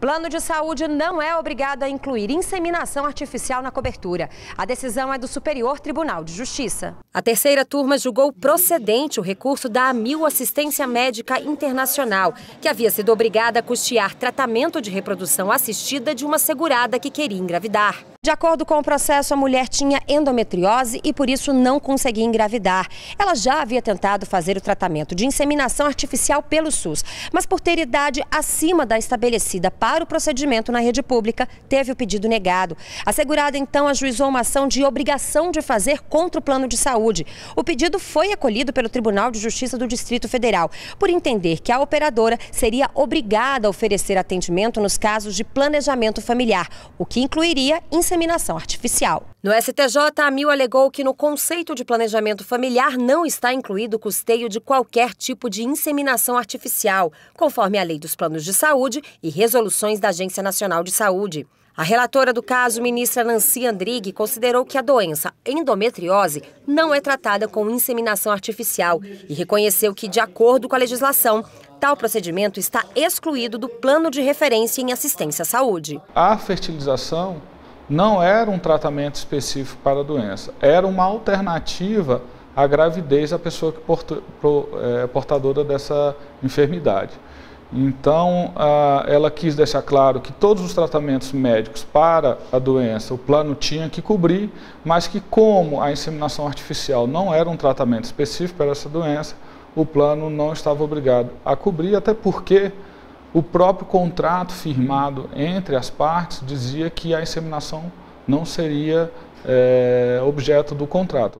Plano de saúde não é obrigado a incluir inseminação artificial na cobertura. A decisão é do Superior Tribunal de Justiça. A terceira turma julgou procedente o recurso da AMIL Assistência Médica Internacional, que havia sido obrigada a custear tratamento de reprodução assistida de uma segurada que queria engravidar. De acordo com o processo, a mulher tinha endometriose e por isso não conseguia engravidar. Ela já havia tentado fazer o tratamento de inseminação artificial pelo SUS, mas por ter idade acima da estabelecida para o procedimento na rede pública, teve o pedido negado. A segurada então ajuizou uma ação de obrigação de fazer contra o plano de saúde. O pedido foi acolhido pelo Tribunal de Justiça do Distrito Federal, por entender que a operadora seria obrigada a oferecer atendimento nos casos de planejamento familiar, o que incluiria inseminação inseminação artificial. No STJ, a Mil alegou que no conceito de planejamento familiar não está incluído o custeio de qualquer tipo de inseminação artificial, conforme a Lei dos Planos de Saúde e resoluções da Agência Nacional de Saúde. A relatora do caso, ministra Nancy Andrighi, considerou que a doença endometriose não é tratada com inseminação artificial e reconheceu que, de acordo com a legislação, tal procedimento está excluído do plano de referência em assistência à saúde. A fertilização não era um tratamento específico para a doença, era uma alternativa à gravidez da pessoa que pro, é, portadora dessa enfermidade. Então, ah, ela quis deixar claro que todos os tratamentos médicos para a doença o plano tinha que cobrir, mas que, como a inseminação artificial não era um tratamento específico para essa doença, o plano não estava obrigado a cobrir, até porque o próprio contrato firmado entre as partes dizia que a inseminação não seria é, objeto do contrato.